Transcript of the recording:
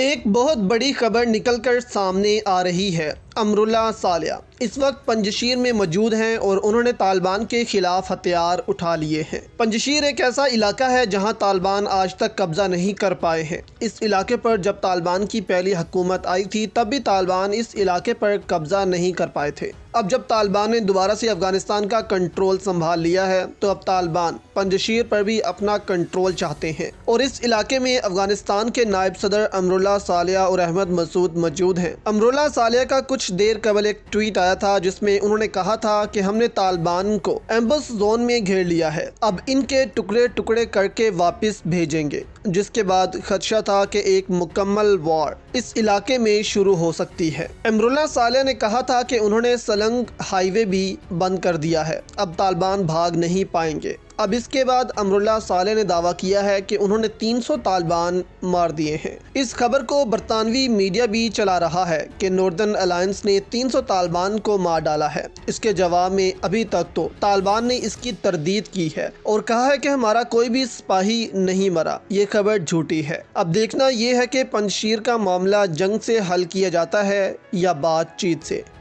एक बहुत बड़ी खबर निकलकर सामने आ रही है अमरुल्ला सालिया इस वक्त पंजशीर में मौजूद हैं और उन्होंने तालिबान के खिलाफ हथियार उठा लिए हैं पंजशीर एक ऐसा इलाका है जहां तालिबान आज तक कब्जा नहीं कर पाए हैं इस इलाके पर जब तालिबान की पहली हकूमत आई थी तब भी तालिबान इस इलाके पर कब्जा नहीं कर पाए थे अब जब तालिबान ने दोबारा से अफगानिस्तान का कंट्रोल संभाल लिया है तो अब तालिबान पंजशीर पर भी अपना कंट्रोल चाहते हैं और इस इलाके में अफगानिस्तान के नायब सदर अमरुल्ला सालिया और अहमद मसूद मौजूद हैं अमरुल्ला सालिया का कुछ कुछ देर कबल एक ट्वीट आया था जिसमें उन्होंने कहा था कि हमने तालिबान को एम्बस जोन में घेर लिया है अब इनके टुकड़े टुकड़े करके वापस भेजेंगे जिसके बाद खदशा था कि एक मुकम्मल वॉर इस इलाके में शुरू हो सकती है अमरुल्ला सालिया ने कहा था कि उन्होंने सलंग हाईवे भी बंद कर दिया है अब तालिबान भाग नहीं पाएंगे अब इसके बाद अमरुल्ला साले ने दावा किया है कि उन्होंने 300 तालिबान मार दिए हैं इस खबर को बरतानवी मीडिया भी चला रहा है कि नॉर्दर्न अलायंस ने 300 तालिबान को मार डाला है इसके जवाब में अभी तक तो तालिबान ने इसकी तरदीद की है और कहा है कि हमारा कोई भी सिपाही नहीं मरा ये खबर झूठी है अब देखना यह है कि पंजशीर का मामला जंग से हल किया जाता है या बातचीत से